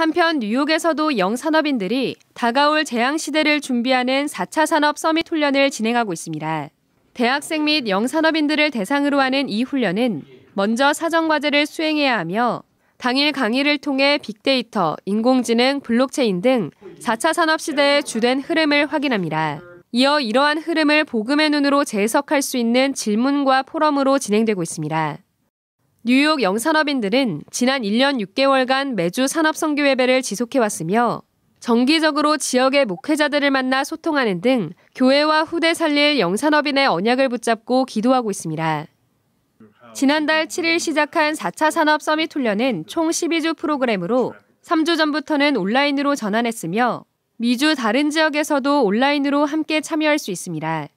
한편 뉴욕에서도 영산업인들이 다가올 재앙시대를 준비하는 4차 산업 서밋 훈련을 진행하고 있습니다. 대학생 및 영산업인들을 대상으로 하는 이 훈련은 먼저 사정과제를 수행해야 하며 당일 강의를 통해 빅데이터, 인공지능, 블록체인 등 4차 산업시대의 주된 흐름을 확인합니다. 이어 이러한 흐름을 복음의 눈으로 재해석할 수 있는 질문과 포럼으로 진행되고 있습니다. 뉴욕 영산업인들은 지난 1년 6개월간 매주 산업성교 예배를 지속해왔으며 정기적으로 지역의 목회자들을 만나 소통하는 등 교회와 후대 살릴 영산업인의 언약을 붙잡고 기도하고 있습니다. 지난달 7일 시작한 4차 산업 서밋 훈련은 총 12주 프로그램으로 3주 전부터는 온라인으로 전환했으며 미주 다른 지역에서도 온라인으로 함께 참여할 수 있습니다.